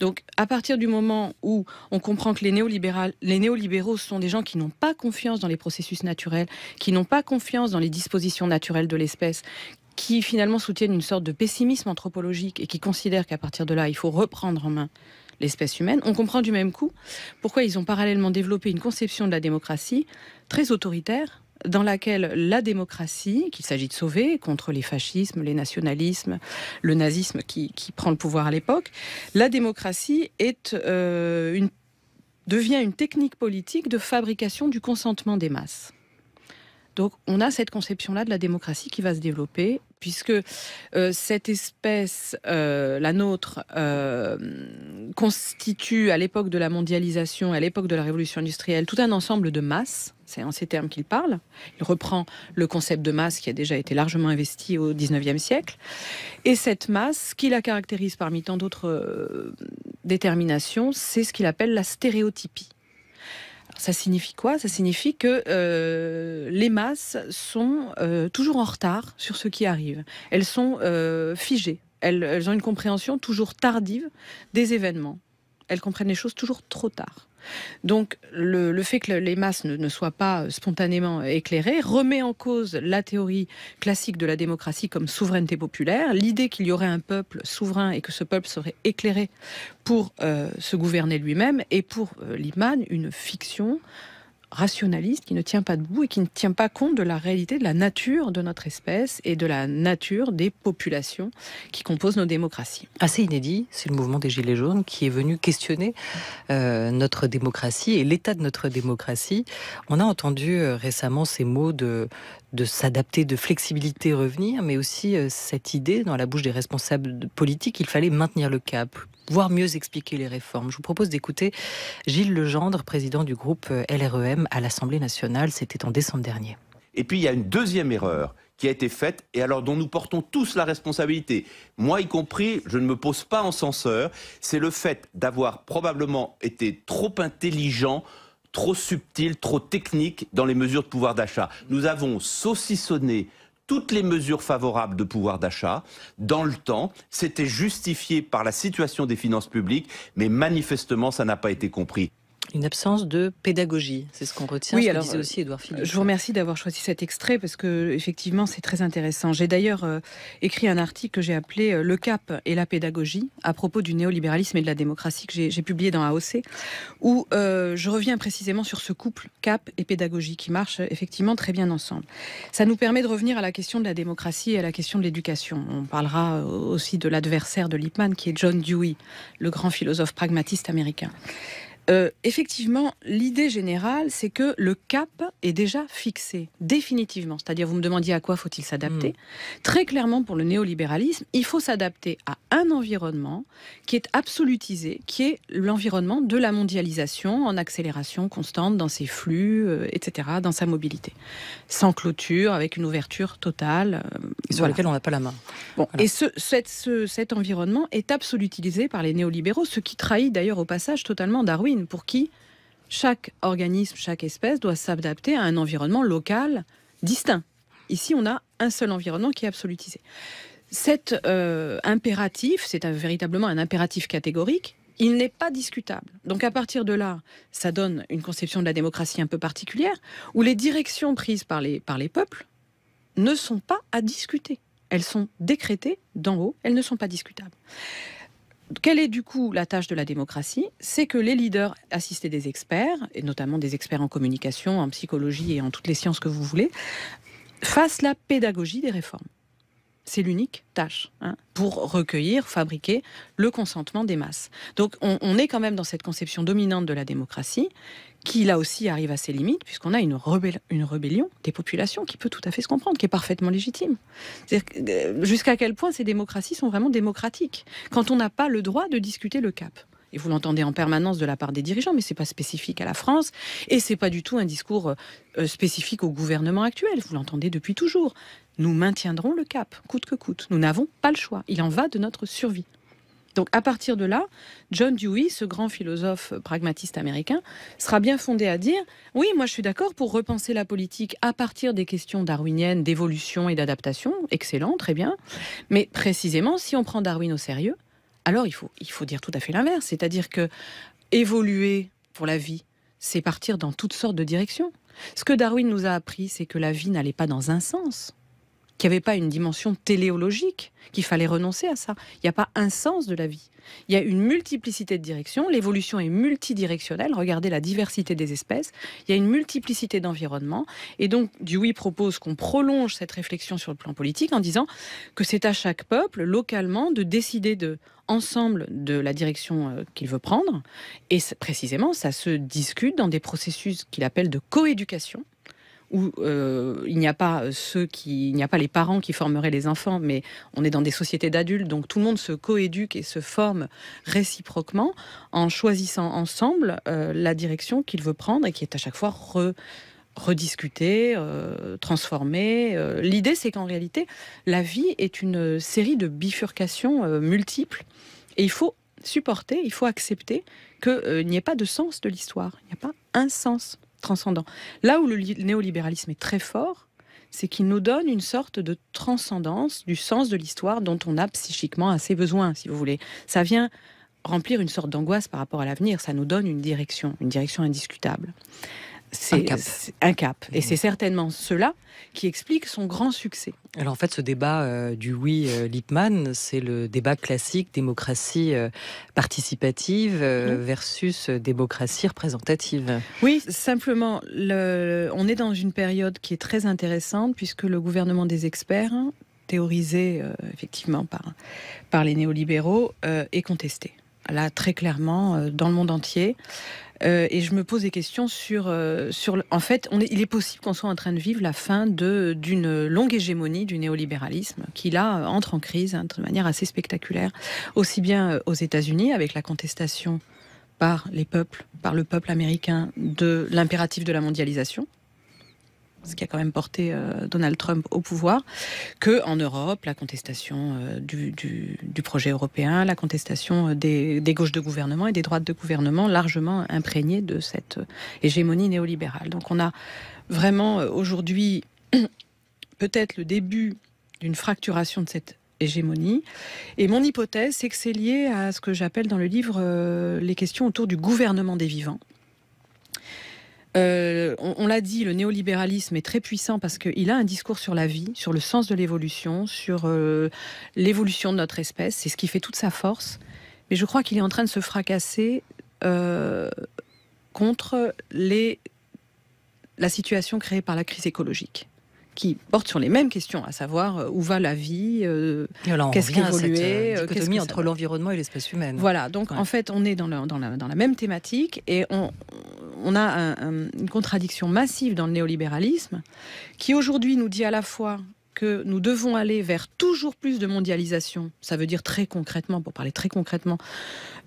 Donc, à partir du moment où on comprend que les, néolibéraux sont des gens qui n'ont pas confiance dans les processus naturels, qui n'ont pas confiance dans les dispositions naturelles de l'espèce, qui finalement soutiennent une sorte de pessimisme anthropologique et qui considèrent qu'à partir de là, il faut reprendre en main l'espèce humaine, on comprend du même coup pourquoi ils ont parallèlement développé une conception de la démocratie très autoritaire, dans laquelle la démocratie, qu'il s'agit de sauver contre les fascismes, les nationalismes, le nazisme qui, prend le pouvoir à l'époque, la démocratie est euh, devient une technique politique de fabrication du consentement des masses. Donc on a cette conception-là de la démocratie qui va se développer puisque euh, cette espèce, euh, la nôtre, euh, constitue à l'époque de la mondialisation, à l'époque de la révolution industrielle, tout un ensemble de masses. C'est en ces termes qu'il parle. Il reprend le concept de masse qui a déjà été largement investi au XIXe siècle. Et cette masse, qui la caractérise parmi tant d'autres déterminations, c'est ce qu'il appelle la stéréotypie. Ça signifie quoi Ça signifie que euh, les masses sont euh, toujours en retard sur ce qui arrive. Elles sont euh, figées. elles ont une compréhension toujours tardive des événements. Elles comprennent les choses toujours trop tard. Donc le, fait que les masses ne, soient pas euh, spontanément éclairées remet en cause la théorie classique de la démocratie comme souveraineté populaire, l'idée qu'il y aurait un peuple souverain et que ce peuple serait éclairé pour euh, se gouverner lui-même et pour euh, l'Iman, une fiction rationaliste qui ne tient pas debout et qui ne tient pas compte de la réalité de la nature de notre espèce et de la nature des populations qui composent nos démocraties. Assez inédit, c'est le mouvement des Gilets jaunes qui est venu questionner euh, notre démocratie et l'état de notre démocratie. On a entendu euh, récemment ces mots de, de s'adapter, de flexibilité, revenir, mais aussi euh, cette idée dans la bouche des responsables politiques qu'il fallait maintenir le cap, voire mieux expliquer les réformes. Je vous propose d'écouter Gilles Legendre, président du groupe euh, LREM à l'Assemblée nationale. C'était en décembre dernier. Et puis il y a une deuxième erreur qui a été faite et alors dont nous portons tous la responsabilité. Moi y compris, je ne me pose pas en censeur. C'est le fait d'avoir probablement été trop intelligent trop subtil, trop technique dans les mesures de pouvoir d'achat. Nous avons saucissonné toutes les mesures favorables de pouvoir d'achat dans le temps. C'était justifié par la situation des finances publiques, mais manifestement, ça n'a pas été compris une absence de pédagogie. C'est ce qu'on retient. Oui, alors, aussi Edouard euh, Philippe. Je vous remercie d'avoir choisi cet extrait parce que effectivement c'est très intéressant. J'ai d'ailleurs euh, écrit un article que j'ai appelé euh, Le cap et la pédagogie à propos du néolibéralisme et de la démocratie que j'ai publié dans AOC, où je reviens précisément sur ce couple cap et pédagogie qui marche effectivement très bien ensemble. Ça nous permet de revenir à la question de la démocratie et à la question de l'éducation. On parlera aussi de l'adversaire de Lippmann qui est John Dewey, le grand philosophe pragmatiste américain. Euh, effectivement, l'idée générale, c'est que le cap est déjà fixé, définitivement. C'est-à-dire, vous me demandiez à quoi faut-il s'adapter. Hmm. Très clairement, pour le néolibéralisme, il faut s'adapter à un environnement qui est absolutisé, qui est l'environnement de la mondialisation en accélération constante dans ses flux, euh, etc., dans sa mobilité. Sans clôture, avec une ouverture totale. Euh, sur laquelle on n'a pas la main. Et cet environnement est absolutisé par les néolibéraux, ce qui trahit d'ailleurs au passage totalement Darwin pour qui chaque organisme, chaque espèce doit s'adapter à un environnement local distinct. Ici, on a un seul environnement qui est absolutisé. Cet euh, impératif, c'est véritablement un impératif catégorique, il n'est pas discutable. Donc à partir de là, ça donne une conception de la démocratie un peu particulière, où les directions prises par les, par les peuples ne sont pas à discuter. Elles sont décrétées d'en haut, elles ne sont pas discutables quelle est du coup la tâche de la démocratie C'est que les leaders, assistés des experts, et notamment des experts en communication, en psychologie et en toutes les sciences que vous voulez, fassent la pédagogie des réformes c'est l'unique tâche hein, pour recueillir, fabriquer le consentement des masses. Donc on, est quand même dans cette conception dominante de la démocratie qui là aussi arrive à ses limites puisqu'on a une, une rébellion des populations qui peut tout à fait se comprendre, qui est parfaitement légitime. Euh, jusqu'à quel point ces démocraties sont vraiment démocratiques quand on n'a pas le droit de discuter le cap et vous l'entendez en permanence de la part des dirigeants, mais ce n'est pas spécifique à la France, et ce n'est pas du tout un discours euh, spécifique au gouvernement actuel. Vous l'entendez depuis toujours. Nous maintiendrons le cap, coûte que coûte. Nous n'avons pas le choix. Il en va de notre survie. Donc à partir de là, John Dewey, ce grand philosophe pragmatiste américain, sera bien fondé à dire oui, moi je suis d'accord pour repenser la politique à partir des questions darwiniennes d'évolution et d'adaptation, excellent, très bien. Mais précisément, si on prend Darwin au sérieux, alors il faut il faut dire tout à fait l'inverse, c'est-à-dire que évoluer pour la vie, c'est partir dans toutes sortes de directions. Ce que Darwin nous a appris, c'est que la vie n'allait pas dans un sens, qu'il n'y avait pas une dimension téléologique, qu'il fallait renoncer à ça. Il n'y a pas un sens de la vie. Il y a une multiplicité de directions, l'évolution est multidirectionnelle, regardez la diversité des espèces, il y a une multiplicité d'environnements, et donc Dewey propose qu'on prolonge cette réflexion sur le plan politique en disant que c'est à chaque peuple, localement, de décider de ensemble de la direction euh, qu'il veut prendre, et précisément ça se discute dans des processus qu'il appelle de coéducation, où euh, il n'y a pas euh, ceux qui, n'y a pas les parents qui formeraient les enfants, mais on est dans des sociétés d'adultes, donc tout le monde se coéduque et se forme réciproquement en choisissant ensemble euh, la direction qu'il veut prendre et qui est à chaque fois rediscutée, transformée. L'idée, c'est qu'en réalité, la vie est une série de bifurcations multiples et il faut supporter, il faut accepter qu'il n'y ait pas de sens de l'histoire, il n'y a pas un sens transcendant. Là où le néolibéralisme est très fort, c'est qu'il nous donne une sorte de transcendance du sens de l'histoire dont on a psychiquement assez besoin, si vous voulez. Ça vient remplir une sorte d'angoisse par rapport à l'avenir, ça nous donne une direction, une direction indiscutable c'est un cap. Et mmh. c'est certainement cela qui explique son grand succès. Alors en fait, ce débat euh, du oui Lipman, euh, Lippmann, c'est le débat classique démocratie euh, participative versus démocratie représentative. Oui, simplement, le... on est dans une période qui est très intéressante puisque le gouvernement des experts théorisé effectivement par, par les néolibéraux est contesté là très clairement dans le monde entier. Euh, et je me pose des questions sur, euh, sur en fait, il est possible qu'on soit en train de vivre la fin d'une longue hégémonie du néolibéralisme qui là entre en crise hein, de manière assez spectaculaire, aussi bien euh, aux États-Unis avec la contestation par les peuples, par le peuple américain de l'impératif de la mondialisation, ce qui a quand même porté euh, Donald Trump au pouvoir, que en Europe, la contestation euh, du, projet européen, la contestation euh, des, gauches de gouvernement et des droites de gouvernement largement imprégnées de cette hégémonie néolibérale. Donc on a vraiment aujourd'hui peut-être le début d'une fracturation de cette hégémonie. Et mon hypothèse, c'est que c'est lié à ce que j'appelle dans le livre les questions autour du gouvernement des vivants. Euh, on, l'a dit, le néolibéralisme est très puissant parce qu'il a un discours sur la vie, sur le sens de l'évolution, sur euh, l'évolution de notre espèce. C'est ce qui fait toute sa force. Mais je crois qu'il est en train de se fracasser euh, contre la situation créée par la crise écologique qui porte sur les mêmes questions, à savoir où va la vie, qu'est-ce qui évolue, dichotomie entre l'environnement et l'espèce humaine. Voilà, donc en fait, on est dans, dans la, même thématique et on, on a une contradiction massive dans le néolibéralisme qui aujourd'hui nous dit à la fois que nous devons aller vers toujours plus de mondialisation. Ça veut dire très concrètement, pour parler très concrètement,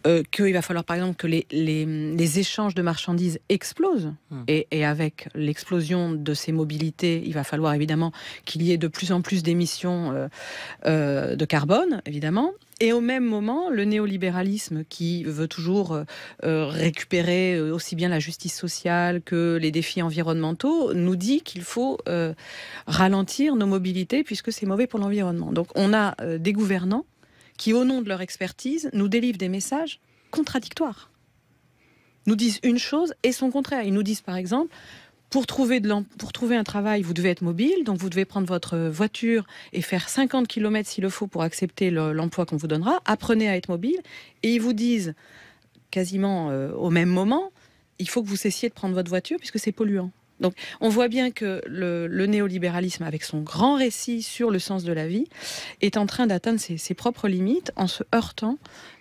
euh, qu'il va falloir par exemple que les, échanges de marchandises explosent. Hmm. Et, avec l'explosion de ces mobilités, il va falloir évidemment qu'il y ait de plus en plus d'émissions euh, euh, de carbone, évidemment. Et au même moment, le néolibéralisme qui veut toujours récupérer aussi bien la justice sociale que les défis environnementaux nous dit qu'il faut ralentir nos mobilités puisque c'est mauvais pour l'environnement. Donc on a des gouvernants qui, au nom de leur expertise, nous délivrent des messages contradictoires. Nous disent une chose et son contraire. Ils nous disent, par exemple, pour trouver, pour trouver un travail, vous devez être mobile, donc vous devez prendre votre voiture et faire 50 km s'il le faut pour accepter l'emploi qu'on vous donnera. Apprenez à être mobile. Et ils vous disent, quasiment euh, au même moment, il faut que vous cessiez de prendre votre voiture puisque c'est polluant. Donc on voit bien que le, néolibéralisme, avec son grand récit sur le sens de la vie, est en train d'atteindre ses, propres limites en se heurtant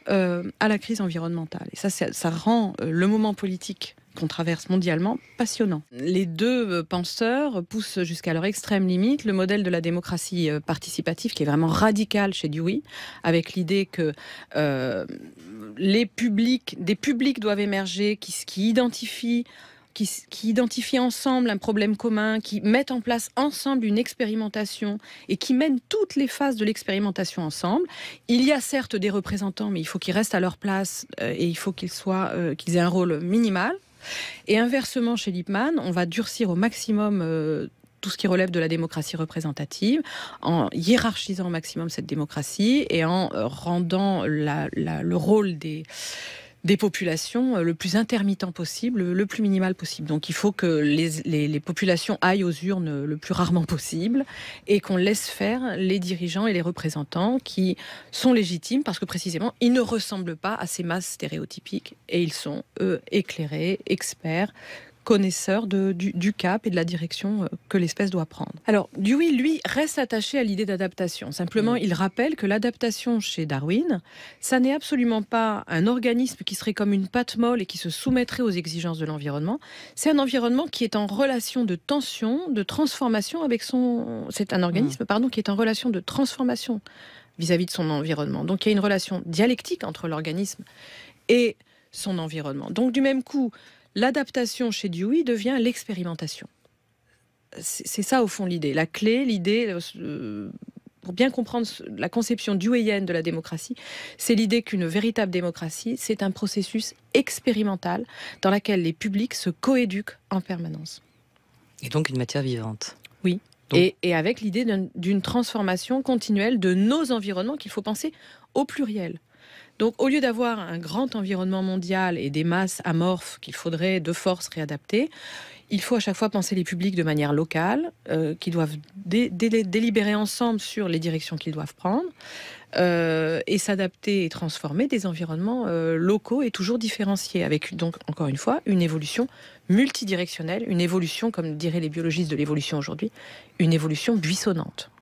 euh, à la crise environnementale. Et ça, ça, rend euh, le moment politique qu'on traverse mondialement passionnant. Les deux euh, penseurs poussent jusqu'à leur extrême limite le modèle de la démocratie participative qui est vraiment radical chez Dewey, avec l'idée que les publics, des publics doivent émerger qui, qui identifient qui, identifient ensemble un problème commun, qui mettent en place ensemble une expérimentation et qui mènent toutes les phases de l'expérimentation ensemble. Il y a certes des représentants, mais il faut qu'ils restent à leur place euh, et il faut qu'ils soient, euh, qu'ils aient un rôle minimal. Et inversement, chez Lippmann, on va durcir au maximum euh, tout ce qui relève de la démocratie représentative, en hiérarchisant au maximum cette démocratie et en rendant le rôle des des populations euh, le plus intermittent possible, le plus minimal possible. Donc il faut que les, populations aillent aux urnes le plus rarement possible et qu'on laisse faire les dirigeants et les représentants qui sont légitimes parce que précisément ils ne ressemblent pas à ces masses stéréotypiques et ils sont, eux, éclairés, experts, connaisseur du, cap et de la direction euh, que l'espèce doit prendre. Alors, Dewey, lui, reste attaché à l'idée d'adaptation. Simplement, mm. il rappelle que l'adaptation chez Darwin, ça n'est absolument pas un organisme qui serait comme une pâte molle et qui se soumettrait aux exigences de l'environnement. C'est un environnement qui est en relation de tension, de transformation avec son... C'est un organisme, mm. pardon, qui est en relation de transformation vis à -vis de son environnement. Donc, il y a une relation dialectique entre l'organisme et son environnement. Donc, du même coup, l'adaptation chez Dewey devient l'expérimentation. C'est ça au fond l'idée. La clé, l'idée, euh, euh, pour bien comprendre la conception deweyenne de la démocratie, c'est l'idée qu'une véritable démocratie, c'est un processus expérimental dans lequel les publics se coéduquent en permanence. Et donc une matière vivante. Oui. et, avec l'idée d'une transformation continuelle de nos environnements qu'il faut penser au pluriel. Donc au lieu d'avoir un grand environnement mondial et des masses amorphes qu'il faudrait de force réadapter, il faut à chaque fois penser les publics de manière locale, euh, qui doivent délibérer ensemble sur les directions qu'ils doivent prendre, euh, et s'adapter et transformer des environnements euh, locaux et toujours différenciés, avec donc encore une fois une évolution multidirectionnelle, une évolution, comme diraient les biologistes de l'évolution aujourd'hui, une évolution buissonnante.